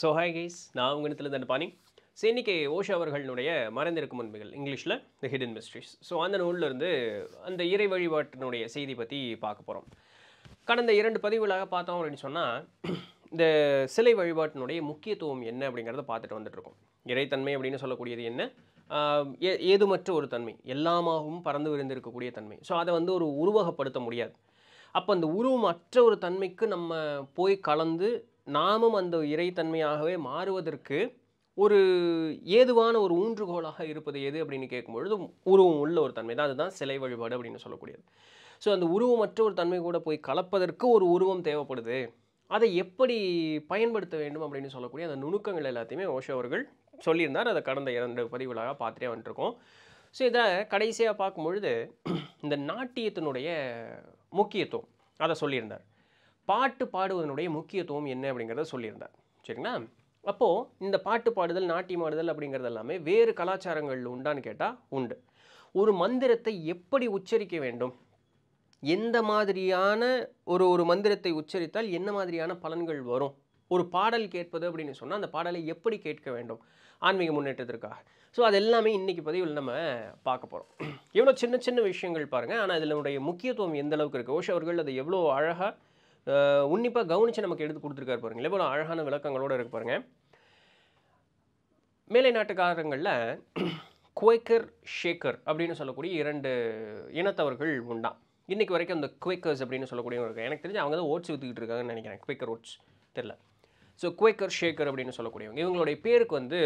so hi guys நான் உங்கள் இடத்துல தான் பாணி ஸோ இன்றைக்கி ஓஷோ அவர்களுடைய மறைந்திருக்கும் உண்மைகள் இங்கிலீஷில் த ஹிடன் மிஸ்ட்ரிஸ் ஸோ அந்த நூலிலிருந்து அந்த இறை வழிபாட்டினுடைய செய்தி பற்றி பார்க்க போகிறோம் கடந்த இரண்டு பதிவுகளாக பார்த்தோம் அப்படின்னு சொன்னால் இந்த சிலை வழிபாட்டினுடைய முக்கியத்துவம் என்ன அப்படிங்கிறத பார்த்துட்டு வந்துட்டுருக்கோம் இறைத்தன்மை அப்படின்னு சொல்லக்கூடியது என்ன ஏதுமற்ற ஒரு தன்மை எல்லாமாகவும் பறந்து விரிந்திருக்கக்கூடிய தன்மை ஸோ அதை வந்து ஒரு உருவகப்படுத்த முடியாது அப்போ அந்த உருவம் அற்ற ஒரு தன்மைக்கு நம்ம போய் கலந்து நாமும் அந்த இறைத்தன்மையாகவே மாறுவதற்கு ஒரு ஏதுவான ஒரு ஊன்றுகோலாக இருப்பது எது அப்படின்னு கேட்கும்பொழுது உருவம் உள்ள ஒரு தன்மை தான் அதுதான் சிலை வழிபாடு அப்படின்னு சொல்லக்கூடியது ஸோ அந்த உருவமற்ற ஒரு தன்மை கூட போய் கலப்பதற்கு ஒரு உருவம் தேவைப்படுது அதை எப்படி பயன்படுத்த வேண்டும் அப்படின்னு சொல்லக்கூடிய அந்த நுணுக்கங்கள் எல்லாத்தையுமே ஓஷோ அவர்கள் சொல்லியிருந்தார் அதை கடந்த இரண்டு பதிவுகளாக பார்த்துட்டே வந்துருக்கோம் ஸோ இதை கடைசியாக பார்க்கும்பொழுது இந்த நாட்டியத்தினுடைய முக்கியத்துவம் அதை சொல்லியிருந்தார் பாட்டு பாடுவதனுடைய முக்கியத்துவம் என்ன அப்படிங்கிறத சொல்லியிருந்தார் சரிங்களா அப்போது இந்த பாட்டு பாடுதல் நாட்டியம் ஆடுதல் அப்படிங்கிறது எல்லாமே வேறு கலாச்சாரங்களில் உண்டான்னு கேட்டால் உண்டு ஒரு மந்திரத்தை எப்படி உச்சரிக்க வேண்டும் எந்த மாதிரியான ஒரு ஒரு மந்திரத்தை உச்சரித்தால் என்ன மாதிரியான பலன்கள் வரும் ஒரு பாடல் கேட்பது அப்படின்னு சொன்னால் அந்த பாடலை எப்படி கேட்க வேண்டும் ஆன்மீக முன்னேற்றத்திற்காக ஸோ அது எல்லாமே இன்றைக்கி பதிவில் நம்ம பார்க்க போகிறோம் எவ்வளோ சின்ன சின்ன விஷயங்கள் பாருங்கள் ஆனால் இதனுடைய முக்கியத்துவம் எந்த அளவுக்கு இருக்குது ஓஷோ அவர்கள் அதை எவ்வளோ அழகாக உன்னிப்பாக கவனித்து நமக்கு எடுத்து கொடுத்துருக்காரு பாருங்கள் எவ்வளோ அழகான விளக்கங்களோடு இருக்க பாருங்கள் மேலை நாட்டுக்காரங்களில் குவேக்கர் ஷேக்கர் அப்படின்னு சொல்லக்கூடிய இரண்டு இனத்தவர்கள் உண்டாம் இன்றைக்கு வரைக்கும் அந்த குவேக்கர்ஸ் அப்படின்னு சொல்லக்கூடியவங்க இருக்கு எனக்கு தெரிஞ்சு அவங்க தான் ஓட்ஸ் விற்றுக்கிட்டு இருக்காங்கன்னு நினைக்கிறேன் குவேக்கர் ஓட்ஸ் தெரில ஸோ குவேக்கர் ஷேக்கர் அப்படின்னு சொல்லக்கூடியவங்க இவங்களுடைய பேருக்கு வந்து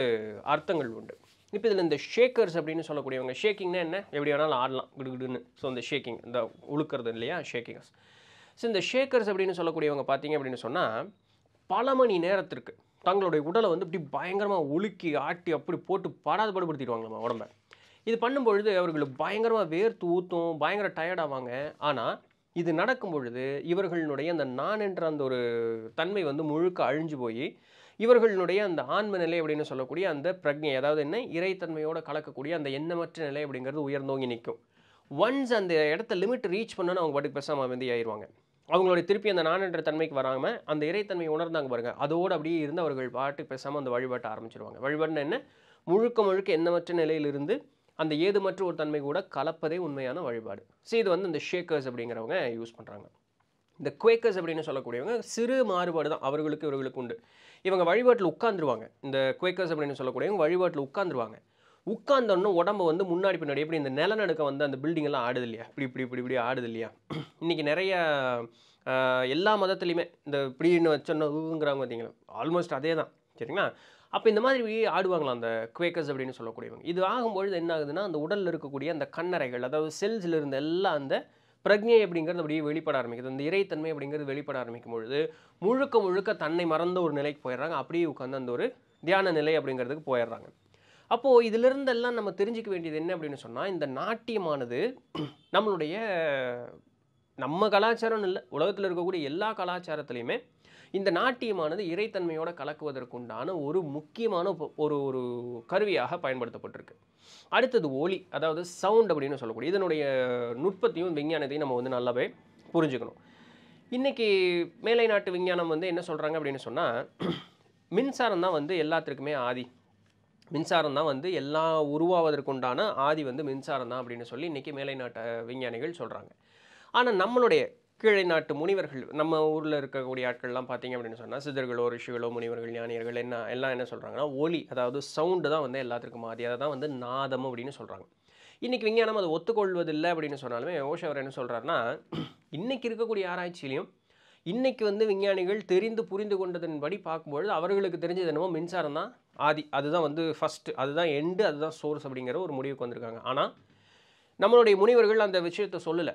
அர்த்தங்கள் உண்டு இப்போ இதில் இந்த ஷேக்கர்ஸ் அப்படின்னு சொல்லக்கூடியவங்க ஷேக்கிங்னா என்ன எப்படி வேணாலும் ஆடலாம் குடுகுடுன்னு ஸோ இந்த ஷேக்கிங் இந்த உழுக்கிறது இல்லையா ஷேக்கிங்ஸ் ஸோ இந்த ஷேக்கர்ஸ் அப்படின்னு சொல்லக்கூடியவங்க பார்த்தீங்க அப்படின்னு சொன்னால் பல மணி நேரத்திற்கு தங்களுடைய உடலை வந்து இப்படி பயங்கரமாக ஒழுக்கி ஆட்டி அப்படி போட்டு படாத படுபடுத்திடுவாங்க உடம்ப இது பண்ணும்பொழுது அவர்கள் பயங்கரமாக வேர்த்து ஊற்றும் பயங்கர டயர்டாவாங்க ஆனால் இது நடக்கும் பொழுது இவர்களுடைய அந்த நான் என்ற அந்த ஒரு தன்மை வந்து முழுக்க அழிஞ்சு போய் இவர்களுடைய அந்த ஆன்ம நிலை அப்படின்னு சொல்லக்கூடிய அந்த பிரஜை அதாவது என்ன இறைத்தன்மையோடு கலக்கக்கூடிய அந்த எண்ணமற்ற நிலை அப்படிங்கிறது உயர்ந்தோங்கி நிற்கும் ஒன்ஸ் அந்த இடத்த லிமிட் ரீச் பண்ணோன்னு அவங்க பாட்டுக்கு பேசாமல் வந்து ஆயிடுவாங்க அவங்களுடைய திருப்பி அந்த நானன்ற தன்மைக்கு வராமல் அந்த இறைத்தன்மை உணர்ந்தாங்க பாருங்க அதோடு அப்படியே இருந்து அவர்கள் பாட்டு பேசாமல் அந்த வழிபாட்டை ஆரம்பிச்சிருவாங்க வழிபாடுன்னு என்ன முழுக்க முழுக்க எண்ணமற்ற நிலையிலிருந்து அந்த ஏதுமற்ற ஒரு தன்மை கூட கலப்பதே உண்மையான வழிபாடு ஸோ இது வந்து இந்த ஷேக்கர்ஸ் அப்படிங்கிறவங்க யூஸ் பண்ணுறாங்க இந்த குவேக்கர்ஸ் அப்படின்னு சொல்லக்கூடியவங்க சிறு மாறுபாடு தான் அவர்களுக்கு இவர்களுக்கு உண்டு இவங்க வழிபாட்டில் உட்காந்துருவாங்க இந்த குவேக்கர்ஸ் அப்படின்னு சொல்லக்கூடியவங்க வழிபாட்டில் உட்காந்துருவாங்க உட்காந்தோன்னு உடம்பு வந்து முன்னாடி பின்னாடி எப்படி இந்த நிலநடுக்கம் வந்து அந்த பில்டிங்கெல்லாம் ஆடுது இல்லையா இப்படி இப்படி இப்படி இப்படி ஆடுது இல்லையா இன்றைக்கி நிறைய எல்லா மதத்துலேயுமே இந்த இப்படின்னு வச்சோன்னு ஊங்கிறாங்க பார்த்தீங்களா ஆல்மோஸ்ட் அதே தான் சரிங்களா அப்போ இந்த மாதிரி ஆடுவாங்களா அந்த குவேக்கர்ஸ் அப்படின்னு சொல்லக்கூடியவங்க இது ஆகும்பொழுது என்ன ஆகுதுன்னா அந்த உடலில் இருக்கக்கூடிய அந்த கண்ணறைகள் அதாவது செல்ஸில் இருந்த எல்லாம் அந்த பிரக்ஞை அப்படிங்கிறது அப்படியே வெளிப்பட ஆரம்பிக்குது அந்த இறைத்தன்மை அப்படிங்கிறது வெளிப்பட ஆரம்பிக்கும் பொழுது முழுக்க முழுக்க தன்னை மறந்த ஒரு நிலைக்கு போயிடுறாங்க அப்படியே உட்காந்து அந்த ஒரு தியான நிலை அப்படிங்கிறதுக்கு போயிடுறாங்க அப்போது இதிலிருந்தெல்லாம் நம்ம தெரிஞ்சிக்க வேண்டியது என்ன அப்படின்னு சொன்னால் இந்த நாட்டியமானது நம்மளுடைய நம்ம கலாச்சாரம்னு இல்லை உலகத்தில் இருக்கக்கூடிய எல்லா கலாச்சாரத்துலேயுமே இந்த நாட்டியமானது இறைத்தன்மையோடு கலக்குவதற்குண்டான ஒரு முக்கியமான ஒரு ஒரு கருவியாக பயன்படுத்தப்பட்டிருக்கு அடுத்தது ஒலி அதாவது சவுண்ட் அப்படின்னு சொல்லக்கூடிய இதனுடைய நுட்பத்தையும் விஞ்ஞானத்தையும் நம்ம வந்து நல்லாவே புரிஞ்சுக்கணும் இன்றைக்கி மேலை நாட்டு விஞ்ஞானம் வந்து என்ன சொல்கிறாங்க அப்படின்னு சொன்னால் மின்சாரம் தான் வந்து எல்லாத்துக்குமே ஆதி மின்சாரம் தான் வந்து எல்லாம் உருவாவதற்குண்டான ஆதி வந்து மின்சாரம் தான் அப்படின்னு சொல்லி இன்றைக்கி மேலை நாட்டு விஞ்ஞானிகள் சொல்கிறாங்க ஆனால் நம்மளுடைய கீழே நாட்டு முனிவர்கள் நம்ம ஊரில் இருக்கக்கூடிய ஆட்கள்லாம் பார்த்தீங்க அப்படின்னு சொன்னால் சிதர்களோ ரிஷிகளோ முனிவர்கள் ஞானியர்கள் என்ன எல்லாம் என்ன சொல்கிறாங்கன்னா ஒலி அதாவது சவுண்டு தான் வந்து எல்லாத்துக்கும் மாறி அதை தான் வந்து நாதம் அப்படின்னு சொல்கிறாங்க இன்றைக்கி விஞ்ஞானம் அதை ஒத்துக்கொள்வதில்லை அப்படின்னு சொன்னாலுமே ஓஷவர் என்ன சொல்கிறாருன்னா இன்றைக்கி இருக்கக்கூடிய ஆராய்ச்சியிலையும் இன்றைக்கி வந்து விஞ்ஞானிகள் தெரிந்து புரிந்து கொண்டதன்படி பார்க்கும்பொழுது அவர்களுக்கு தெரிஞ்சது என்னமோ மின்சாரம் தான் ஆதி அதுதான் வந்து ஃபஸ்ட்டு அதுதான் எண்டு அதுதான் சோர்ஸ் அப்படிங்கிற ஒரு முடிவுக்கு வந்திருக்காங்க ஆனால் நம்மளுடைய முனிவர்கள் அந்த விஷயத்த சொல்லலை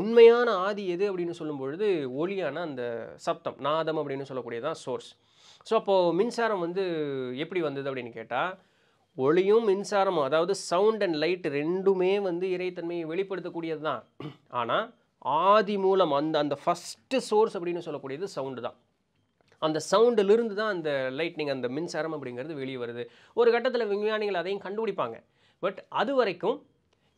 உண்மையான ஆதி எது அப்படின்னு சொல்லும்பொழுது ஒளியான அந்த சப்தம் நாதம் அப்படின்னு சொல்லக்கூடியதான் சோர்ஸ் ஸோ அப்போது மின்சாரம் வந்து எப்படி வந்தது அப்படின்னு கேட்டால் ஒளியும் மின்சாரமும் அதாவது சவுண்ட் அண்ட் லைட் ரெண்டுமே வந்து இறைத்தன்மையை வெளிப்படுத்தக்கூடியது தான் ஆனால் ஆதி மூலம் அந்த அந்த ஃபஸ்ட்டு சோர்ஸ் அப்படின்னு சொல்லக்கூடியது சவுண்டு தான் அந்த சவுண்டிலிருந்து தான் அந்த லைட்னிங் அந்த மின்சாரம் அப்படிங்கிறது வெளியே வருது ஒரு கட்டத்தில் விஞ்ஞானிகள் அதையும் கண்டுபிடிப்பாங்க பட் அது வரைக்கும்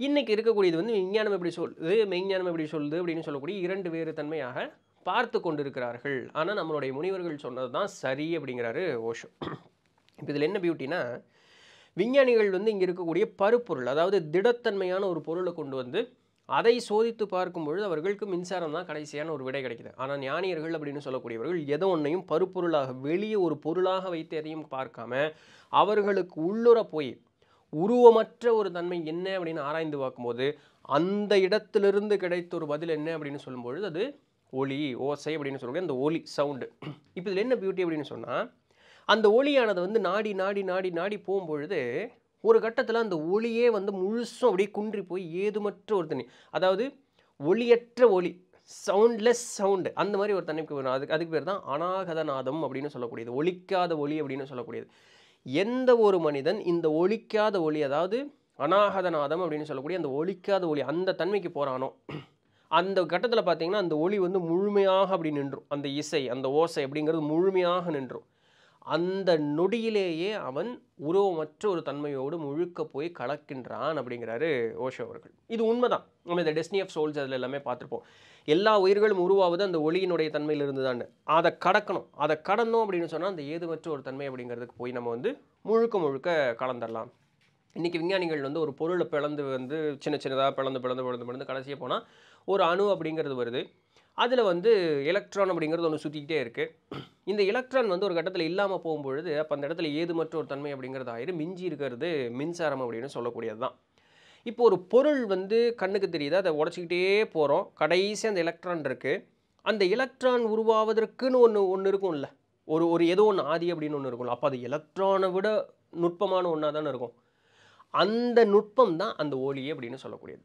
இன்றைக்கி இருக்கக்கூடியது வந்து விஞ்ஞானம் எப்படி சொல்லுது மெய்ஞானம் எப்படி சொல்லுது அப்படின்னு சொல்லக்கூடிய இரண்டு வேறு தன்மையாக பார்த்து கொண்டிருக்கிறார்கள் ஆனால் நம்மளுடைய முனிவர்கள் சொன்னது தான் சரி அப்படிங்கிறாரு ஓஷோ இப்போ இதில் என்ன பியூட்டினா விஞ்ஞானிகள் வந்து இங்கே இருக்கக்கூடிய பருப்பொருள் அதாவது திடத்தன்மையான ஒரு பொருளை கொண்டு வந்து அதை சோதித்து பார்க்கும் பொழுது அவர்களுக்கு மின்சாரம் தான் கடைசியான ஒரு விடை கிடைக்குது ஆனால் ஞானியர்கள் அப்படின்னு சொல்லக்கூடியவர்கள் எதோ ஒன்றையும் பருப்பொருளாக வெளியே ஒரு பொருளாக வைத்து எதையும் பார்க்காம அவர்களுக்கு உள்ளுற போய் உருவமற்ற ஒரு தன்மை என்ன அப்படின்னு ஆராய்ந்து பார்க்கும்போது அந்த இடத்திலிருந்து கிடைத்த ஒரு பதில் என்ன அப்படின்னு சொல்லும்பொழுது அது ஒளி ஓசை அப்படின்னு சொல்லுவாங்க அந்த ஒலி சவுண்டு இப்போ இதில் என்ன பியூட்டி அப்படின்னு சொன்னால் அந்த ஒளியானது வந்து நாடி நாடி நாடி நாடி போகும்பொழுது ஒரு கட்டத்தில் அந்த ஒளியே வந்து முழுசும் அப்படியே குன்றி போய் ஏதுமற்ற ஒரு தண்ணி அதாவது ஒளியற்ற ஒளி சவுண்ட்லெஸ் சவுண்டு அந்த மாதிரி ஒரு தண்ணிக்கு வரும் அதுக்கு அதுக்கு பேர் தான் அனாகதநாதம் அப்படின்னு சொல்லக்கூடியது ஒழிக்காத ஒளி அப்படின்னு சொல்லக்கூடியது எந்த ஒரு மனிதன் இந்த ஒழிக்காத ஒளி அதாவது அனாகதநாதம் அப்படின்னு சொல்லக்கூடிய அந்த ஒழிக்காத ஒளி அந்த தன்மைக்கு போகிறானோ அந்த கட்டத்தில் பார்த்திங்கன்னா அந்த ஒளி வந்து முழுமையாக அப்படி நின்றும் அந்த இசை அந்த ஓசை அப்படிங்கிறது முழுமையாக நின்றும் அந்த நொடியிலேயே அவன் உருவமற்ற ஒரு தன்மையோடு முழுக்க போய் கலக்கின்றான் அப்படிங்கிறாரு ஓஷோ அவர்கள் இது உண்மைதான் நம்ம இந்த டெஸ்னி ஆஃப் சோல்ஸ் அதில் எல்லாமே பார்த்துருப்போம் எல்லா உயிர்களும் உருவாவது அந்த ஒளியினுடைய தன்மையில் தான் அதை கடக்கணும் அதை கடந்தோம் அப்படின்னு சொன்னால் அந்த ஏதுமற்ற ஒரு தன்மை அப்படிங்கிறதுக்கு போய் நம்ம வந்து முழுக்க முழுக்க கலந்துடலாம் இன்றைக்கி விஞ்ஞானிகள் வந்து ஒரு பொருளை பிளந்து வந்து சின்ன சின்னதாக பிளந்து பிளந்து பிளந்து பிளந்து கடைசியாக போனால் ஒரு அணு அப்படிங்கிறது வருது அதில் வந்து எலக்ட்ரான் அப்படிங்கிறது ஒன்று சுற்றிக்கிட்டே இருக்குது இந்த எலக்ட்ரான் வந்து ஒரு கட்டத்தில் இல்லாமல் போகும்பொழுது அப்போ அந்த இடத்துல ஏது மற்ற ஒரு தன்மை அப்படிங்கிறது ஆயிரு மிஞ்சி இருக்கிறது மின்சாரம் அப்படின்னு சொல்லக்கூடியது தான் இப்போ ஒரு பொருள் வந்து கண்ணுக்கு தெரியுது அதை உடச்சிக்கிட்டே போகிறோம் கடைசி அந்த எலக்ட்ரான் இருக்குது அந்த எலக்ட்ரான் உருவாவதற்குன்னு ஒன்று ஒன்று இருக்கும்ல ஒரு ஒரு ஏதோ ஒன்று ஆதி அப்படின்னு ஒன்று இருக்கும்ல அப்போ அது எலக்ட்ரானை விட நுட்பமான ஒன்றா தானே இருக்கும் அந்த நுட்பம் தான் அந்த ஒளி அப்படின்னு சொல்லக்கூடியது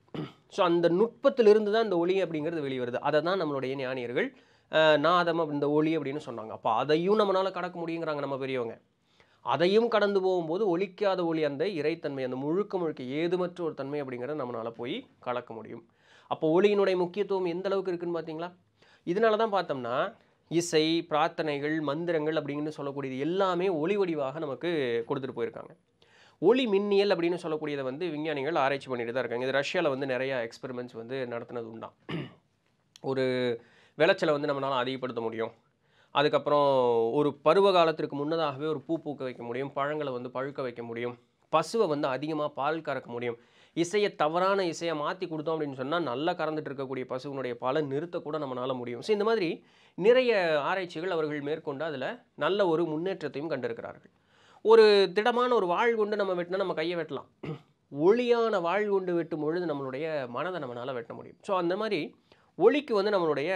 ஸோ அந்த நுட்பத்திலிருந்து தான் அந்த ஒளி அப்படிங்கிறது வெளிவருது அதை தான் நம்மளுடைய ஞானியர்கள் நாதம் இந்த ஒளி அப்படின்னு சொன்னாங்க அப்போ அதையும் நம்மளால் கடக்க முடியுங்கிறாங்க நம்ம பெரியவங்க அதையும் கடந்து போகும்போது ஒழிக்காத ஒளி அந்த இறைத்தன்மை அந்த முழுக்க முழுக்க ஏதுமற்ற ஒரு தன்மை அப்படிங்கிறத நம்மளால் போய் கலக்க முடியும் அப்போ ஒளியினுடைய முக்கியத்துவம் எந்த அளவுக்கு இருக்குன்னு பார்த்தீங்களா இதனால தான் பார்த்தோம்னா இசை பிரார்த்தனைகள் மந்திரங்கள் அப்படின்னு சொல்லக்கூடியது எல்லாமே ஒளி வடிவாக நமக்கு கொடுத்துட்டு போயிருக்காங்க ஒளி மின்னியல் அப்படின்னு சொல்லக்கூடியதை வந்து விஞ்ஞானிகள் ஆராய்ச்சி பண்ணிட்டு தான் இருக்காங்க இது ரஷ்யாவில் வந்து நிறையா எக்ஸ்பெரிமெண்ட்ஸ் வந்து நடத்தினது உண்டாம் ஒரு விளைச்சலை வந்து நம்மளால் அதிகப்படுத்த முடியும் அதுக்கப்புறம் ஒரு பருவ காலத்திற்கு முன்னதாகவே ஒரு பூ பூக்க வைக்க முடியும் பழங்களை வந்து பழுக்க வைக்க முடியும் பசுவை வந்து அதிகமாக பால் கறக்க முடியும் இசையை தவறான இசையை மாற்றி கொடுத்தோம் அப்படின்னு சொன்னால் நல்லா கறந்துட்டு இருக்கக்கூடிய பசுவினுடைய பாலை நிறுத்தக்கூட நம்மளால் முடியும் ஸோ இந்த மாதிரி நிறைய ஆராய்ச்சிகள் அவர்கள் மேற்கொண்டு அதில் நல்ல ஒரு முன்னேற்றத்தையும் கண்டிருக்கிறார்கள் ஒரு திடமான ஒரு வாழ் கொண்டு நம்ம வெட்டினா நம்ம கையை வெட்டலாம் ஒளியான வாழ் கொண்டு வெட்டும் பொழுது நம்மளுடைய மனதை நம்மளால் வெட்ட முடியும் ஸோ அந்த மாதிரி ஒளிக்கு வந்து நம்மளுடைய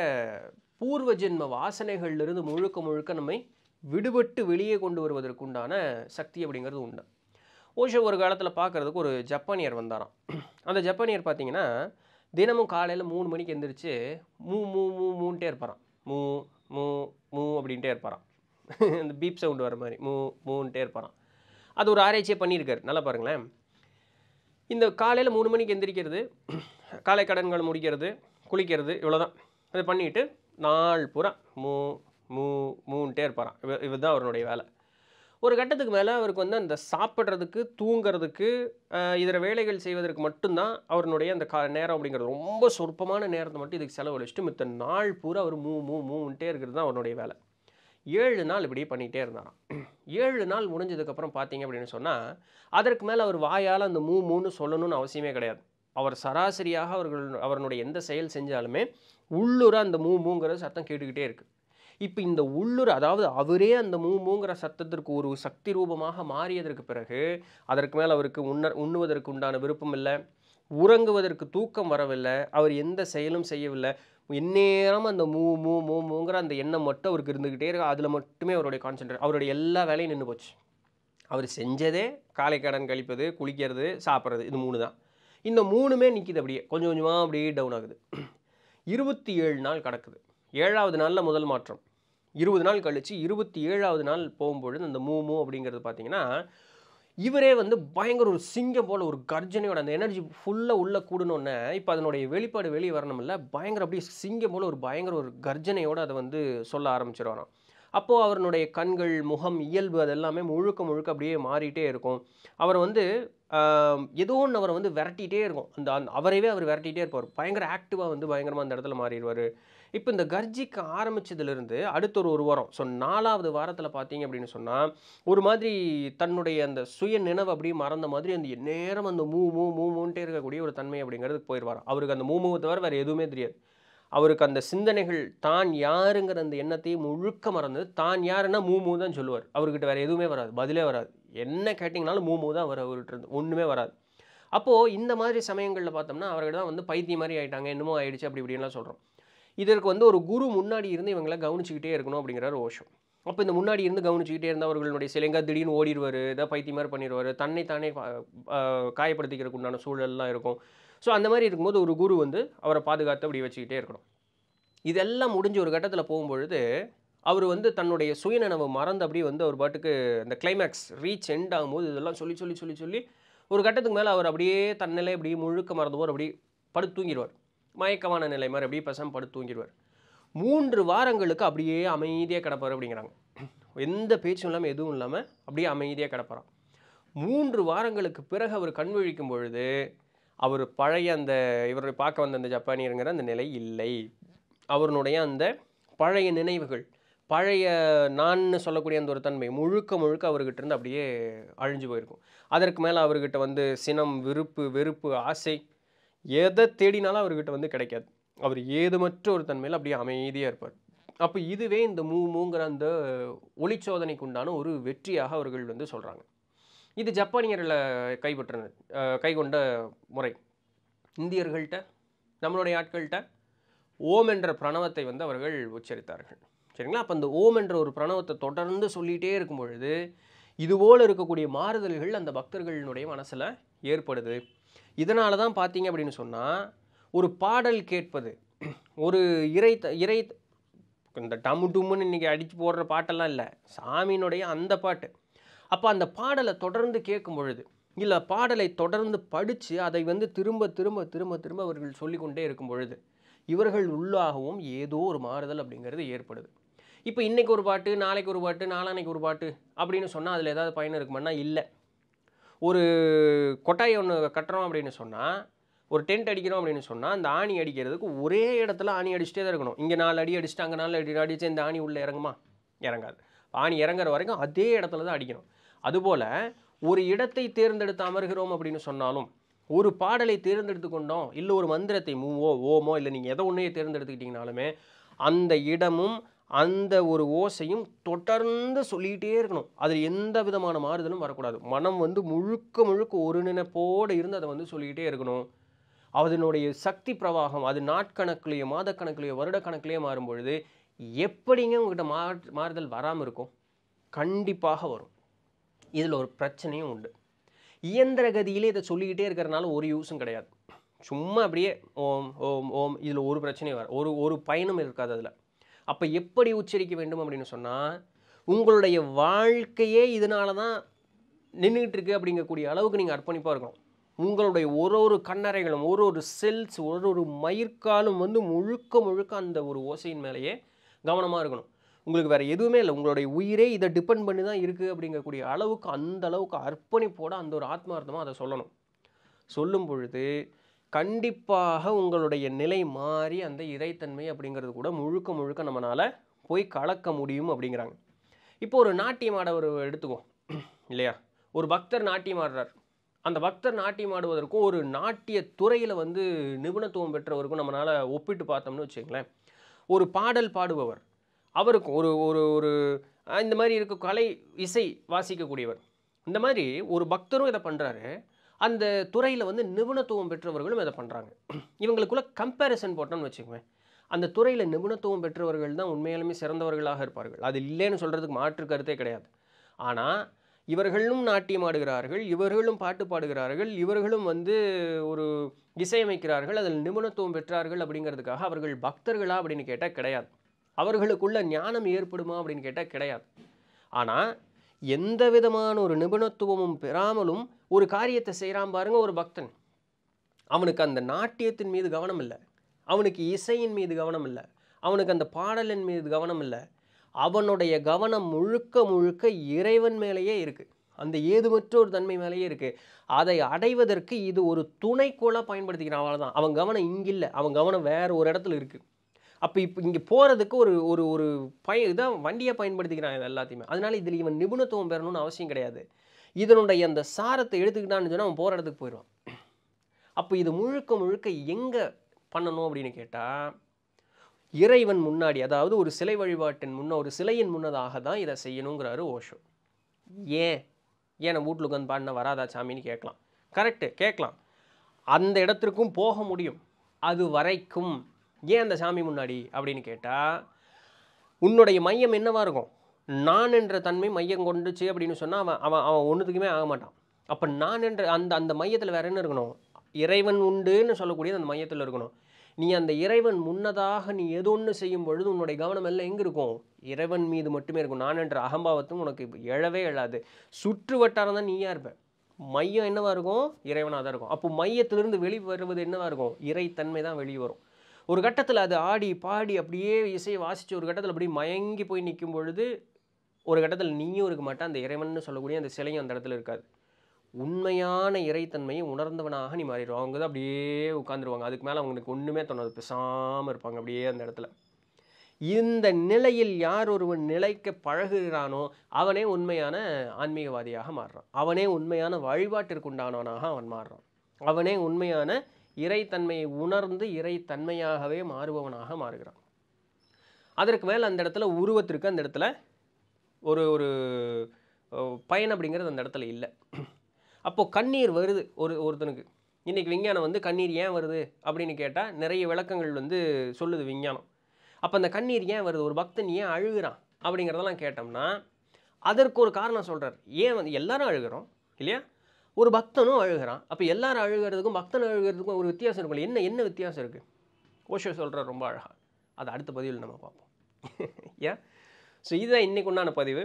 பூர்வ ஜென்ம வாசனைகள்லிருந்து முழுக்க முழுக்க நம்மை விடுபட்டு வெளியே கொண்டு வருவதற்குண்டான சக்தி அப்படிங்கிறது உண்டு ஓஷோ ஒரு காலத்தில் பார்க்குறதுக்கு ஒரு ஜப்பானியர் வந்தாராம் அந்த ஜப்பானியர் பார்த்தீங்கன்னா தினமும் காலையில் மூணு மணிக்கு எந்திரிச்சு மூ மூ மூ மூன்ட்டே இருப்பாராம் மூ மூ மூ அப்படின்ட்டே இருப்பாராம் அந்த பீப் சவுண்டு வர மாதிரி மூ மூன்ட்டே இருப்பாரான் அது ஒரு ஆராய்ச்சியை பண்ணியிருக்காரு நல்லா பாருங்களேன் இந்த காலையில் மூணு மணிக்கு எந்திரிக்கிறது காலை கடன்கள் முடிக்கிறது குளிக்கிறது இவ்வளோ தான் அதை பண்ணிவிட்டு நாள் பூரா மூ மூ மூன்ட்டே இருப்பாரான் இவ இதுதான் அவருடைய வேலை ஒரு கட்டத்துக்கு மேலே அவருக்கு வந்து அந்த சாப்பிட்றதுக்கு தூங்கிறதுக்கு இதர வேலைகள் செய்வதற்கு மட்டும்தான் அவருடைய அந்த கா நேரம் அப்படிங்கிறது ரொம்ப சொற்பமான நேரத்தை மட்டும் இதுக்கு செலவழிச்சிட்டு மித்த நாள் பூரா அவர் மூ மூ மூன்ட்டே இருக்கிறது தான் அவருடைய வேலை ஏழு நாள் இப்படியே பண்ணிகிட்டே இருந்தாராம் ஏழு நாள் முடிஞ்சதுக்கப்புறம் பார்த்தீங்க அப்படின்னு சொன்னால் அதற்கு மேலே அவர் வாயால் அந்த மூ மூணு சொல்லணும்னு அவசியமே கிடையாது அவர் சராசரியாக அவர்கள் அவருடைய எந்த செயல் செஞ்சாலுமே உள்ளுர அந்த மூ மூங்கிற சத்தம் கேட்டுக்கிட்டே இருக்குது இப்போ இந்த உள்ளூர் அதாவது அவரே அந்த மூ மூங்கிற சத்தத்திற்கு ஒரு சக்தி ரூபமாக மாறியதற்கு பிறகு அதற்கு மேல் அவருக்கு உண்ண உண்ணுவதற்கு உண்டான விருப்பம் இல்லை உறங்குவதற்கு தூக்கம் வரவில்லை அவர் எந்த செயலும் செய்யவில்லை எந்நேரமும் அந்த மூ மூ மூ மூங்கிற அந்த எண்ணம் மட்டும் அவருக்கு இருந்துக்கிட்டே இருக்கு அதில் மட்டுமே அவருடைய கான்சென்ட்ரேட் அவருடைய எல்லா வேலையும் நின்று போச்சு அவர் செஞ்சதே காலை கடன் கழிப்பது குளிக்கிறது சாப்பிட்றது இது மூணு தான் இந்த மூணுமே நிற்கிது அப்படியே கொஞ்சம் கொஞ்சமாக அப்படியே டவுன் ஆகுது இருபத்தி ஏழு நாள் கிடக்குது ஏழாவது நாளில் முதல் மாற்றம் இருபது நாள் கழித்து இருபத்தி ஏழாவது நாள் போகும்பொழுது அந்த மூ மூ அப்படிங்கிறது பார்த்திங்கன்னா இவரே வந்து பயங்கர ஒரு சிங்கம் போல் ஒரு கர்ஜனையோட அந்த எனர்ஜி ஃபுல்லாக உள்ளே கூடணுன்னே இப்போ அதனுடைய வெளிப்பாடு வெளியே இல்லை பயங்கர அப்படியே சிங்கம் போல் ஒரு பயங்கர ஒரு கர்ஜனையோடு அதை வந்து சொல்ல ஆரம்பிச்சிருவாராம் அப்போது அவருடைய கண்கள் முகம் இயல்பு அதெல்லாமே முழுக்க முழுக்க அப்படியே மாறிட்டே இருக்கும் அவர் வந்து ஏதோ ஒன்று அவரை வந்து விரட்டிகிட்டே இருக்கும் அந்த அந் அவரையே அவர் விரட்டிகிட்டே இருப்பார் பயங்கர ஆக்டிவாக வந்து பயங்கரமாக அந்த இடத்துல மாறிடுவார் இப்போ இந்த கர்ஜிக்கு ஆரம்பித்ததுலேருந்து அடுத்த ஒரு ஒரு வாரம் ஸோ நாலாவது வாரத்தில் பார்த்தீங்க அப்படின்னு சொன்னால் ஒரு மாதிரி தன்னுடைய அந்த சுய நினைவு அப்படியே மறந்த மாதிரி அந்த நேரம் அந்த மூ மூ மூ மூன்ட்டே இருக்கக்கூடிய ஒரு தன்மை அப்படிங்கிறதுக்கு போயிடுவார் அவருக்கு அந்த மூ மூவை தவிர வேறு எதுவுமே தெரியாது அவருக்கு அந்த சிந்தனைகள் தான் யாருங்கிற அந்த எண்ணத்தையும் முழுக்க மறந்து தான் யாருன்னா மூ மூ தான் சொல்லுவார் அவர்கிட்ட வேறு எதுவுமே வராது பதிலே வராது என்ன கேட்டிங்கனாலும் மூ மூ தான் அவர்கிட்ட இருந்து ஒன்றுமே வராது அப்போது இந்த மாதிரி சமயங்களில் பார்த்தோம்னா அவர்கிட்ட தான் வந்து பைத்தியம் மாதிரி ஆகிட்டாங்க என்னமோ ஆகிடுச்சு அப்படி இப்படின்லாம் சொல்கிறோம் இதற்கு வந்து ஒரு குரு முன்னாடி இருந்து இவங்களை கவனிச்சுக்கிட்டே இருக்கணும் அப்படிங்கிறார் ஓஷம் அப்போ இந்த முன்னாடி இருந்து கவனிச்சிக்கிட்டே இருந்தால் அவர்களுடைய சிலைங்க திடீர்னு ஓடிடுவார் ஏதாவது பைத்தியமாதிரி பண்ணிடுவார் தன்னை தானே காயப்படுத்திக்கிறதுக்கு உண்டான சூழல்லாம் இருக்கும் ஸோ அந்த மாதிரி இருக்கும்போது ஒரு குரு வந்து அவரை பாதுகாத்து அப்படி வச்சுக்கிட்டே இருக்கணும் இதெல்லாம் முடிஞ்சு ஒரு கட்டத்தில் போகும்பொழுது அவர் வந்து தன்னுடைய சுயநினைவு மறந்து அப்படியே வந்து அவர் பாட்டுக்கு இந்த கிளைமேக்ஸ் ரீச் எண்ட் ஆகும்போது இதெல்லாம் சொல்லி சொல்லி சொல்லி சொல்லி ஒரு கட்டத்துக்கு மேலே அவர் அப்படியே தன்னிலை அப்படியே முழுக்க மறந்து போர் அப்படியே படுத்து தூங்கிடுவார் மயக்கமான நிலை மாதிரி அப்படியே பசம் படுத்து தூங்கிடுவார் மூன்று வாரங்களுக்கு அப்படியே அமைதியாக கிடப்பார் அப்படிங்கிறாங்க எந்த பேச்சும் இல்லாமல் எதுவும் இல்லாமல் அப்படியே அமைதியாக கிடப்பறான் மூன்று வாரங்களுக்கு பிறகு அவர் கண் விழிக்கும் பொழுது அவர் பழைய அந்த இவரை பார்க்க வந்த அந்த ஜப்பானியருங்கிற அந்த நிலை இல்லை அவருடைய அந்த பழைய நினைவுகள் பழைய நான்னு சொல்லக்கூடிய அந்த ஒரு தன்மை முழுக்க முழுக்க அவர்கிட்ட இருந்து அப்படியே அழிஞ்சு போயிருக்கும் அதற்கு மேலே அவர்கிட்ட வந்து சினம் விருப்பு வெறுப்பு ஆசை எதை தேடினாலும் அவர்கிட்ட வந்து கிடைக்காது அவர் ஏதுமற்ற ஒரு தன்மையில் அப்படியே அமைதியாக இருப்பார் அப்போ இதுவே இந்த மூ மூங்கிற அந்த ஒளிச்சோதனைக்கு உண்டான ஒரு வெற்றியாக அவர்கள் வந்து சொல்கிறாங்க இது ஜப்பானியர்களை கைப்பற்றின கைகொண்ட முறை இந்தியர்கள்ட்ட நம்மளுடைய ஆட்கள்கிட்ட ஓம் என்ற பிரணவத்தை வந்து அவர்கள் உச்சரித்தார்கள் சரிங்களா அப்போ அந்த ஓம் என்ற ஒரு பிரணவத்தை தொடர்ந்து சொல்லிகிட்டே இருக்கும் பொழுது இதுபோல் இருக்கக்கூடிய மாறுதல்கள் அந்த பக்தர்களினுடைய மனசில் ஏற்படுது இதனால தான் பார்த்தீங்க அப்படின்னு சொன்னால் ஒரு பாடல் கேட்பது ஒரு இறை இறை இந்த டமு டூமுன்னு இன்றைக்கி அடித்து போடுற பாட்டெல்லாம் இல்லை சாமியினுடைய அந்த பாட்டு அப்போ அந்த பாடலை தொடர்ந்து கேட்கும் பொழுது இல்லை பாடலை தொடர்ந்து படித்து அதை வந்து திரும்ப திரும்ப திரும்ப திரும்ப அவர்கள் சொல்லிக்கொண்டே இருக்கும் பொழுது இவர்கள் உள்ளாகவும் ஏதோ ஒரு மாறுதல் அப்படிங்கிறது ஏற்படுது இப்போ இன்றைக்கி ஒரு பாட்டு நாளைக்கு ஒரு பாட்டு நாளானைக்கு ஒரு பாட்டு அப்படின்னு சொன்னால் அதில் ஏதாவது பயன் இருக்குமானா இல்லை ஒரு கொட்டாயை ஒன்று கட்டுறோம் அப்படின்னு சொன்னால் ஒரு டென்ட் அடிக்கிறோம் அப்படின்னு சொன்னால் அந்த ஆணி அடிக்கிறதுக்கு ஒரே இடத்துல ஆணி அடிச்சுட்டே தான் இருக்கணும் இங்கே நாலு அடி அடிச்சுட்டு அங்கே நாலு அடி அடித்து இந்த ஆணி உள்ளே இறங்குமா இறங்காது ஆணி இறங்குற வரைக்கும் அதே இடத்துல தான் அடிக்கணும் அதுபோல் ஒரு இடத்தை தேர்ந்தெடுத்து அமர்கிறோம் அப்படின்னு சொன்னாலும் ஒரு பாடலை தேர்ந்தெடுத்து கொண்டோம் இல்லை ஒரு மந்திரத்தை மூவோ ஓமோ இல்லை நீங்கள் எதை ஒன்றையே தேர்ந்தெடுத்துக்கிட்டிங்கனாலுமே அந்த இடமும் அந்த ஒரு ஓசையும் தொடர்ந்து சொல்லிக்கிட்டே இருக்கணும் அதில் எந்த விதமான மாறுதலும் வரக்கூடாது மனம் வந்து முழுக்க முழுக்க ஒரு நினைப்போடு இருந்து அதை வந்து சொல்லிக்கிட்டே இருக்கணும் அதனுடைய சக்தி பிரவாகம் அது நாட்கணக்குலேயோ மாதக்கணக்குலேயோ வருடக்கணக்குலேயோ மாறும்பொழுது எப்படிங்க உங்கள்கிட்ட மா மாறுதல் வராமல் இருக்கும் கண்டிப்பாக வரும் இதில் ஒரு பிரச்சனையும் உண்டு இயந்திர கதியிலே இதை சொல்லிக்கிட்டே இருக்கிறனால ஒரு யூஸும் கிடையாது சும்மா அப்படியே ஓம் ஓம் ஓம் இதில் ஒரு பிரச்சனையும் வர ஒரு ஒரு பயனும் இருக்காது அதில் அப்போ எப்படி உச்சரிக்க வேண்டும் அப்படின்னு சொன்னால் உங்களுடைய வாழ்க்கையே இதனால தான் நின்றுட்டு இருக்குது அப்படிங்கக்கூடிய அளவுக்கு நீங்கள் அர்ப்பணிப்பாக இருக்கணும் உங்களுடைய ஒரு ஒரு கண்ணறைகளும் ஒரு ஒரு செல்ஸ் ஒரு ஒரு மயிர்காலும் வந்து முழுக்க முழுக்க அந்த ஒரு ஓசையின் மேலேயே கவனமாக இருக்கணும் உங்களுக்கு வேறு எதுவுமே இல்லை உங்களுடைய உயிரே இதை டிபெண்ட் பண்ணி தான் இருக்குது அப்படிங்கக்கூடிய அளவுக்கு அந்த அளவுக்கு அர்ப்பணிப்போட அந்த ஒரு ஆத்மார்த்தமாக அதை சொல்லணும் சொல்லும் பொழுது கண்டிப்பாக உங்களுடைய நிலை மாறி அந்த இறைத்தன்மை அப்படிங்கிறது கூட முழுக்க முழுக்க நம்மளால் போய் கலக்க முடியும் அப்படிங்கிறாங்க இப்போ ஒரு நாட்டியம் ஆட எடுத்துக்குவோம் இல்லையா ஒரு பக்தர் நாட்டியம் ஆடுறார் அந்த பக்தர் நாட்டியம் ஆடுவதற்கும் ஒரு நாட்டிய துறையில் வந்து நிபுணத்துவம் பெற்றவருக்கும் நம்மளால் ஒப்பிட்டு பார்த்தோம்னு வச்சுக்கங்களேன் ஒரு பாடல் பாடுபவர் அவருக்கும் ஒரு ஒரு ஒரு இந்த மாதிரி இருக்க கலை இசை வாசிக்கக்கூடியவர் இந்த மாதிரி ஒரு பக்தரும் இதை பண்ணுறாரு அந்த துறையில் வந்து நிபுணத்துவம் பெற்றவர்களும் இதை பண்ணுறாங்க இவங்களுக்குள்ளே கம்பேரிசன் போட்டோம்னு வச்சுக்கோங்க அந்த துறையில் நிபுணத்துவம் பெற்றவர்கள் தான் உண்மையாலுமே சிறந்தவர்களாக இருப்பார்கள் அது இல்லைன்னு சொல்கிறதுக்கு மாற்று கருத்தே கிடையாது ஆனால் இவர்களும் நாட்டியம் ஆடுகிறார்கள் இவர்களும் பாட்டு பாடுகிறார்கள் இவர்களும் வந்து ஒரு இசையமைக்கிறார்கள் அதில் நிபுணத்துவம் பெற்றார்கள் அப்படிங்கிறதுக்காக அவர்கள் பக்தர்களா அப்படின்னு கேட்டால் கிடையாது அவர்களுக்குள்ள ஞானம் ஏற்படுமா அப்படின்னு கேட்டால் கிடையாது ஆனால் எந்த விதமான ஒரு நிபுணத்துவமும் பெறாமலும் ஒரு காரியத்தை செய்கிறான் பாருங்க ஒரு பக்தன் அவனுக்கு அந்த நாட்டியத்தின் மீது கவனம் இல்லை அவனுக்கு இசையின் மீது கவனம் இல்லை அவனுக்கு அந்த பாடலின் மீது கவனம் இல்லை அவனுடைய கவனம் முழுக்க முழுக்க இறைவன் மேலேயே இருக்குது அந்த ஏதுமற்ற ஒரு தன்மை மேலேயே இருக்குது அதை அடைவதற்கு இது ஒரு துணைக்கோளாக பயன்படுத்திக்கிறான் அவ்வளோதான் அவன் கவனம் இங்கில்லை அவன் கவனம் வேறு ஒரு இடத்துல இருக்குது அப்போ இப்போ இங்கே போகிறதுக்கு ஒரு ஒரு ஒரு பய இதான் வண்டியை பயன்படுத்திக்கிறான் இது எல்லாத்தையுமே அதனால் இதில் இவன் நிபுணத்துவம் பெறணும்னு அவசியம் கிடையாது இதனுடைய அந்த சாரத்தை எடுத்துக்கிட்டான்னு சொன்னால் அவன் போகிற இடத்துக்கு போயிடுவான் அப்போ இது முழுக்க முழுக்க எங்கே பண்ணணும் அப்படின்னு கேட்டால் இறைவன் முன்னாடி அதாவது ஒரு சிலை வழிபாட்டின் முன்ன ஒரு சிலையின் முன்னதாக தான் இதை செய்யணுங்கிறாரு ஓஷோ ஏன் ஏன் வீட்டில் உட்காந்து பாடின வராதா சாமின்னு கேட்கலாம் கரெக்டு கேட்கலாம் அந்த இடத்திற்கும் போக முடியும் அது வரைக்கும் ஏன் அந்த சாமி முன்னாடி அப்படின்னு கேட்டால் உன்னுடைய மையம் என்னவாக இருக்கும் நான் என்ற தன்மை மையம் கொண்டுச்சு அப்படின்னு சொன்னால் அவன் அவன் அவன் ஒன்றுத்துக்குமே ஆக மாட்டான் அப்போ நான் என்ற அந்த அந்த மையத்தில் வேற என்ன இருக்கணும் இறைவன் உண்டுன்னு சொல்லக்கூடியது அந்த மையத்தில் இருக்கணும் நீ அந்த இறைவன் முன்னதாக நீ எது ஒன்று செய்யும் பொழுது உன்னுடைய கவனம் எல்லாம் எங்கே இருக்கும் இறைவன் மீது மட்டுமே இருக்கும் நான் என்ற அகம்பாவத்தும் உனக்கு இப்போ எழவே எழாது சுற்று வட்டாரம் தான் நீயா இருப்ப மையம் என்னவாக இருக்கும் இறைவனாக தான் இருக்கும் அப்போ மையத்திலிருந்து வெளி வருவது என்னவாக இருக்கும் இறைத்தன்மை தான் வெளியே வரும் ஒரு கட்டத்தில் அது ஆடி பாடி அப்படியே இசையை வாசித்து ஒரு கட்டத்தில் அப்படியே மயங்கி போய் நிற்கும் பொழுது ஒரு கட்டத்தில் நீயும் இருக்க மாட்டேன் அந்த இறைவன் சொல்லக்கூடிய அந்த சிலையும் அந்த இடத்துல இருக்காது உண்மையான இறைத்தன்மையை உணர்ந்தவனாக நீ மாறிடுவான் அவங்க தான் அப்படியே உட்காந்துருவாங்க அதுக்கு மேலே அவங்களுக்கு ஒன்றுமே தோணாது பேசாமல் இருப்பாங்க அப்படியே அந்த இடத்துல இந்த நிலையில் யார் ஒருவன் நிலைக்க பழகுகிறானோ அவனே உண்மையான ஆன்மீகவாதியாக மாறுறான் அவனே உண்மையான வழிபாட்டிற்குண்டானவனாக அவன் மாறுறான் அவனே உண்மையான இறைத்தன்மையை உணர்ந்து இறைத்தன்மையாகவே மாறுபவனாக மாறுகிறான் அதற்கு மேல் அந்த இடத்துல உருவத்திற்கு அந்த இடத்துல ஒரு ஒரு பயன் அப்படிங்கிறது அந்த இடத்துல இல்லை அப்போது கண்ணீர் வருது ஒரு ஒருத்தனுக்கு இன்றைக்கி விஞ்ஞானம் வந்து கண்ணீர் ஏன் வருது அப்படின்னு கேட்டால் நிறைய விளக்கங்கள் வந்து சொல்லுது விஞ்ஞானம் அப்போ அந்த கண்ணீர் ஏன் வருது ஒரு பக்தன் ஏன் அழுகிறான் அப்படிங்கிறதெல்லாம் கேட்டோம்னா அதற்கு ஒரு காரணம் சொல்கிறார் ஏன் வந்து எல்லாரும் அழுகிறோம் இல்லையா ஒரு பக்தனும் அழுகிறான் அப்போ எல்லாரும் அழுகிறதுக்கும் பக்தன் அழுகிறதுக்கும் ஒரு வித்தியாசம் இருக்குல்ல என்ன என்ன வித்தியாசம் இருக்குது ஓஷோ சொல்கிற ரொம்ப அழகாக அது அடுத்த பதிவில் நம்ம பார்ப்போம் ஏன் ஸோ இதுதான் இன்றைக்கு உண்டான பதிவு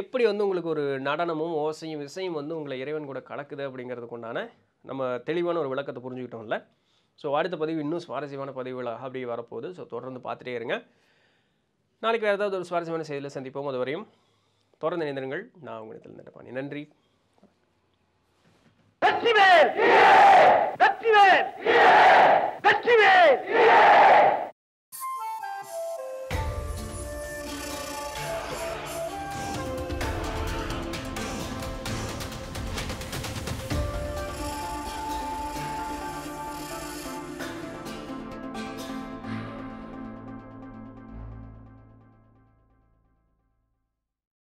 எப்படி வந்து உங்களுக்கு ஒரு நடனமும் ஓசையும் விசையும் வந்து உங்களை இறைவன் கூட கலக்குது அப்படிங்கிறதுக்கு உண்டான நம்ம தெளிவான ஒரு விளக்கத்தை புரிஞ்சுக்கிட்டோம்ல ஸோ அடுத்த பதிவு இன்னும் சுவாரஸ்யமான பதிவுகளாக அப்படி வரப்போகுது ஸோ தொடர்ந்து பார்த்துட்டே இருங்க நாளைக்கு வேறு ஏதாவது ஒரு சுவாரஸ்யமான செய்தியில் சந்திப்போம் அதுவரையும் வரையும் தொடர்ந்து இணைந்திருங்கள் நான் உங்களிடத்தில் நினைப்பானி நன்றி लक्ष्मी बेल लक्ष्मी बेल लक्ष्मी बेल